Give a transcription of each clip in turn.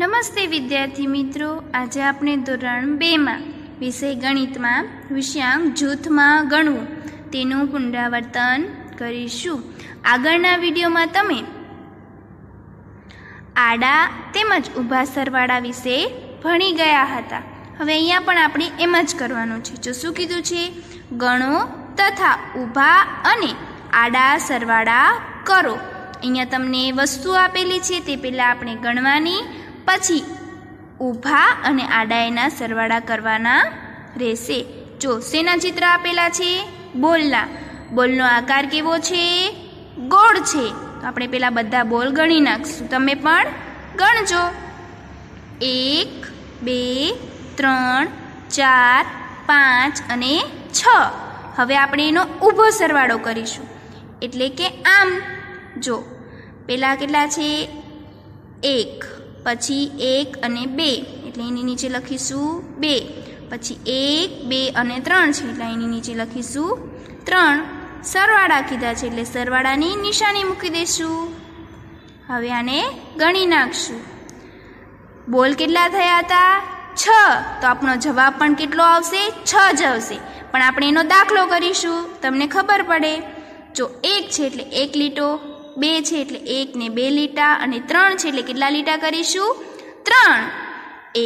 નમસ્તે વિદ્યાર્થી મિત્રો આજે આપણે ધોરણ બેમાં વિષય ગણિતમાં વિષયાંક જૂથમાં ગણવું તેનું પુનરાવર્તન કરીશું આગળના વિડીયોમાં તમે આડા તેમજ ઊભા સરવાળા વિશે ભણી ગયા હતા હવે અહીંયા પણ આપણે એમ જ કરવાનું છે જો શું કીધું છે ગણો તથા ઊભા અને આડા સરવાળા કરો અહીંયા તમને વસ્તુ આપેલી છે તે પહેલાં આપણે ગણવાની પછી ઊભા અને આડાએના સરવાળા કરવાના રહેશે જો શેના ચિત્ર આપેલા છે બોલના બોલનો આકાર કેવો છે ગોળ છે તો આપણે પેલા બધા બોલ ગણી નાખશું તમે પણ ગણજો એક બે ત્રણ ચાર પાંચ અને છ હવે આપણે એનો ઊભો સરવાળો કરીશું એટલે કે આમ જો પેલા કેટલા છે એક પછી એક અને બે એટલે એની નીચે લખીશું બે પછી એક બે અને ત્રણ છે એટલે એની નીચે લખીશું ત્રણ સરવાળા કીધા છે એટલે સરવાળાની નિશાની મૂકી દઈશું હવે આને ગણી નાખશું બોલ કેટલા થયા હતા છ તો આપણો જવાબ પણ કેટલો આવશે છ જ આવશે પણ આપણે એનો દાખલો કરીશું તમને ખબર પડે જો એક છે એટલે એક લીટો બે છે એટલે એક ને બે લીટા અને ત્રણ છે એટલે કેટલા લીટા કરીશું ત્રણ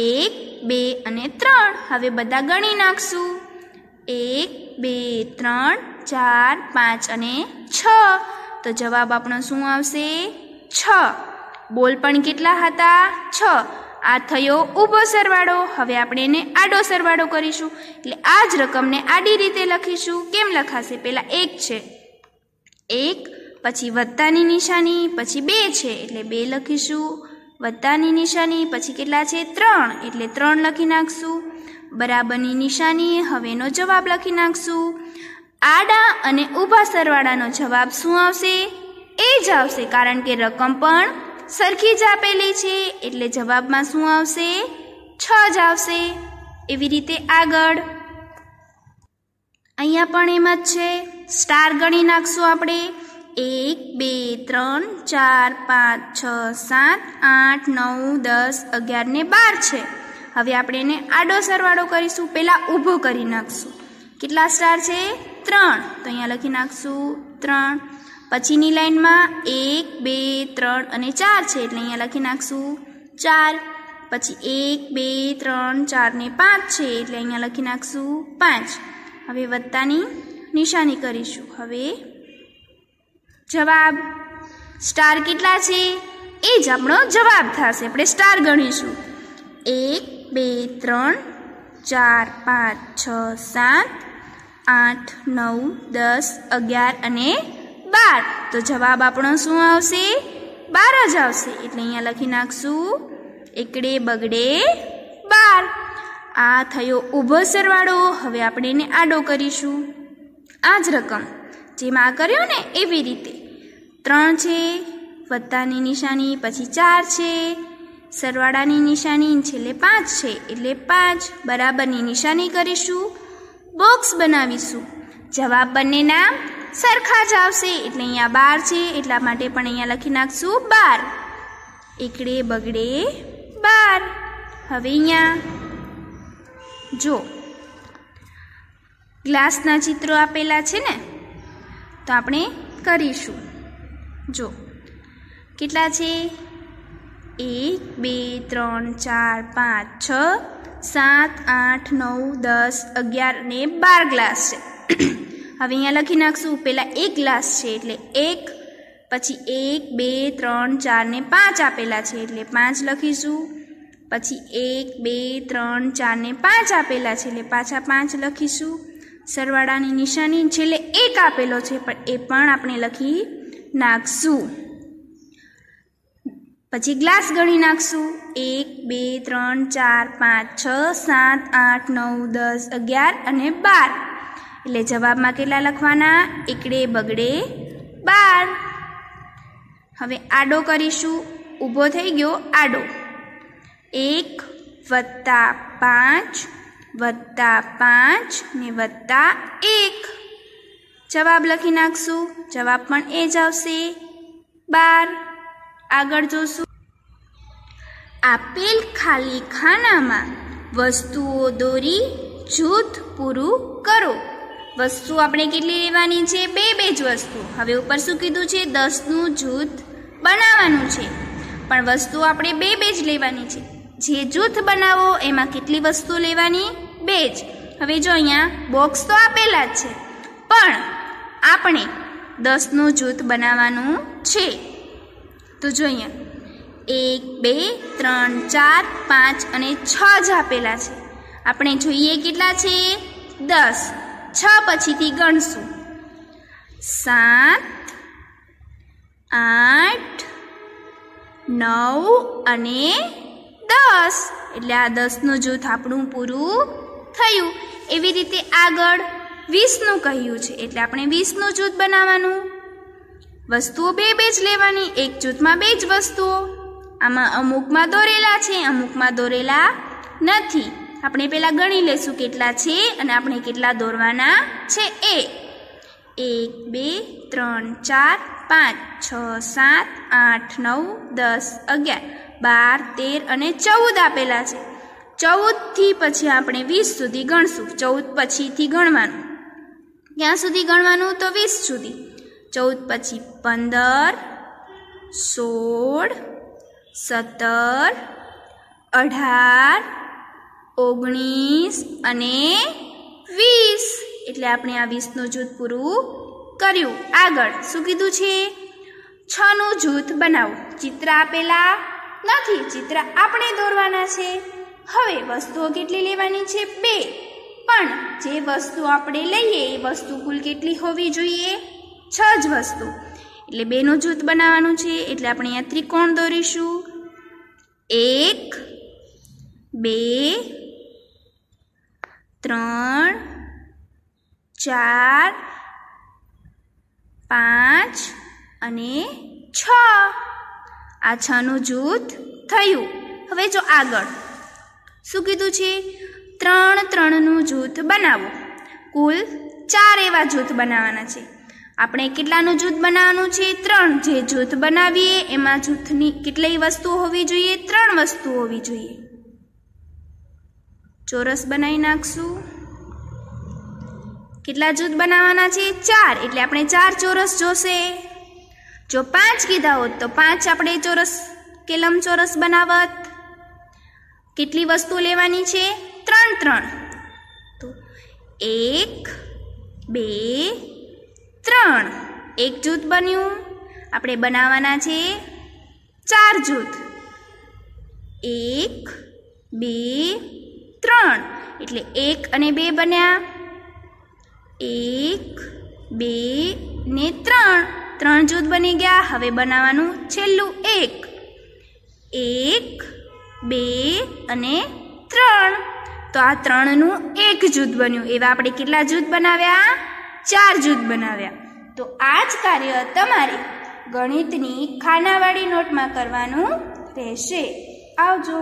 એક બે અને ત્રણ હવે બધા ગણી નાખશું એક બે ત્રણ ચાર પાંચ અને છ તો જવાબ આપણો શું આવશે છ બોલ પણ કેટલા હતા છ આ થયો ઊભો સરવાળો હવે આપણે એને આડો સરવાળો કરીશું એટલે આ જ રકમને આડી રીતે લખીશું કેમ લખાશે પહેલાં એક છે એક પછી વત્તાની નિશાની પછી બે છે એટલે બે લખીશું વત્તાની નિશાની પછી કેટલા છે ત્રણ એટલે ત્રણ લખી નાખશું બરાબરની નિશાની હવેનો જવાબ લખી નાખશું આડા અને ઊભા સરવાળાનો જવાબ શું આવશે એ જ આવશે કારણ કે રકમ પણ સરખી જ આપેલી છે એટલે જવાબમાં શું આવશે છ જ આવશે એવી રીતે આગળ અહીંયા પણ એમ જ છે સ્ટાર ગણી નાખશું આપણે એક બે ત્રણ ચાર પાંચ છ સાત આઠ નવ દસ અગિયાર ને બાર છે હવે આપણે એને આડો સરવાળો કરીશું પહેલાં ઊભો કરી નાખશું કેટલા સ્ટાર છે ત્રણ તો અહીંયા લખી નાખશું ત્રણ પછીની લાઇનમાં એક બે ત્રણ અને ચાર છે એટલે અહીંયા લખી નાખશું ચાર પછી એક બે ત્રણ ચાર ને પાંચ છે એટલે અહીંયા લખી નાખશું પાંચ હવે વત્તાની નિશાની કરીશું હવે જવાબ સ્ટાર કેટલા છે એ જ આપણો જવાબ થશે આપણે સ્ટાર ગણીશું એક બે ત્રણ ચાર પાંચ છ સાત આઠ નવ દસ અગિયાર અને બાર તો જવાબ આપણો શું આવશે બાર જ આવશે એટલે અહીંયા લખી નાખશું એકડે બગડે બાર આ થયો ઊભો સરવાળો હવે આપણે એને આડો કરીશું આ જ રકમ જેમાં કર્યો ને એવી રીતે ત્રણ છે વત્તાની નિશાની પછી ચાર છે સરવાળાની નિશાની છેલ્લે પાંચ છે એટલે પાંચ બરાબરની નિશાની કરીશું બોક્સ બનાવીશું જવાબ બંનેના સરખા જ આવશે એટલે અહીંયા બાર છે એટલા માટે પણ અહીંયા લખી નાખશું બાર એકડે બગડે બાર હવે અહીંયા જો ગ્લાસના ચિત્રો આપેલા છે ને તો આપણે કરીશું જો કેટલા છે એક બે ત્રણ ચાર પાંચ છ સાત આઠ નવ દસ અગિયાર ને બાર ગ્લાસ છે હવે અહીંયા લખી નાખશું પહેલાં એક ગ્લાસ છે એટલે એક પછી એક બે ત્રણ ચાર ને પાંચ આપેલા છે એટલે પાંચ લખીશું પછી એક બે ત્રણ ચાર ને પાંચ આપેલા છે એટલે પાછા પાંચ લખીશું સરવાળાની નિશાની છેલ્લે એક આપેલો છે પણ એ પણ આપણે લખી નાખશું પછી ગ્લાસ ગણી નાખશું એક બે ત્રણ ચાર પાંચ છ સાત આઠ નવ દસ અગિયાર અને બાર એટલે જવાબમાં કેટલા લખવાના એકડે બગડે બાર હવે આડો કરીશું ઊભો થઈ ગયો આડો એક વત્તા પાંચ વત્તા પાંચ ને વત્તા એક જવાબ લખી નાખશું જવાબ પણ એ જ આવશે બાર આગળ જોશું આપેલ ખાલી ખાનામાં વસ્તુઓ દોરી જૂથ પૂરું કરો વસ્તુ આપણે કેટલી લેવાની છે બે બે જ વસ્તુ હવે ઉપર શું કીધું છે દસનું જૂથ બનાવવાનું છે પણ વસ્તુ આપણે બે બે જ લેવાની છે જે જૂથ બનાવો એમાં કેટલી વસ્તુ લેવાની બે જ હવે જો અહીંયા બોક્સ તો આપેલા જ છે પણ આપણે દસનું જૂથ બનાવવાનું છે તો જોઈએ એક બે ત્રણ ચાર પાંચ અને છ જ આપેલા છે આપણે જોઈએ કેટલા છે દસ છ પછીથી ગણશું સાત આઠ નવ અને દસ એટલે આ દસનું જૂથ આપણું પૂરું થયું એવી રીતે આગળ વીસનું કહ્યું છે એટલે આપણે વીસનું જૂથ બનાવવાનું વસ્તુઓ બે બે જ લેવાની એક જૂથમાં બે જ વસ્તુઓ આમાં અમુકમાં દોરેલા છે અમુકમાં દોરેલા નથી આપણે પહેલાં ગણી લેશું કેટલા છે અને આપણે કેટલા દોરવાના છે એ એક બે ત્રણ ચાર પાંચ છ સાત આઠ નવ દસ અગિયાર બાર તેર અને ચૌદ આપેલા છે ચૌદથી પછી આપણે વીસ સુધી ગણશું ચૌદ પછીથી ગણવાનું ક્યાં સુધી ગણવાનું તો વીસ સુધી ચૌદ પછી પંદર સોળ સત્તર અઢાર ઓગણીસ અને વીસ એટલે આપણે આ વીસનું જૂથ પૂરું કર્યું આગળ શું કીધું છે છનું જૂથ બનાવો ચિત્ર આપેલા નથી ચિત્ર આપણે દોરવાના છે હવે વસ્તુઓ કેટલી લેવાની છે બે પણ જે વસ્તુ આપણે લઈએ એ વસ્તુ કુલ કેટલી હોવી જોઈએ છ જ વસ્તુ એટલે બેનું જૂથ બનાવવાનું છે એટલે આપણે અહીંયા ત્રિકોણ દોરીશું એક બે ત્રણ ચાર પાંચ અને છ આ છનું જૂથ થયું હવે જો આગળ શું કીધું છે ત્રણ ત્રણનું જૂથ બનાવો કુલ ચાર એવા જૂથ બનાવવાના છે આપણે કેટલાનું જૂથ બનાવવાનું છે ત્રણ જે જૂથ બનાવીએ એમાં જૂથની કેટલી વસ્તુ હોવી જોઈએ ત્રણ વસ્તુ હોવી જોઈએ ચોરસ બનાવી નાખશું કેટલા જૂથ બનાવવાના છે ચાર એટલે આપણે ચાર ચોરસ જોશે જો પાંચ કીધા હોત તો પાંચ આપણે ચોરસ કેલમ ચોરસ બનાવત કેટલી વસ્તુ લેવાની છે ત્રણ ત્રણ તો એક બે ત્રણ એક જૂથ બન્યું આપણે બનાવવાના છે ચાર જૂથ એક બે ત્રણ એટલે એક અને બે બન્યા એક બે ને ત્રણ ત્રણ જૂથ બની ગયા હવે બનાવવાનું છેલ્લું એક એક બે અને ત્રણ તો આ ત્રણનું એક જૂથ બન્યું એવા આપણે કેટલા જૂથ બનાવ્યા ચાર જૂથ બનાવ્યા તો આ જ કાર્ય તમારે ગણિતની ખાનાવાળી નોટમાં કરવાનું રહેશે આવજો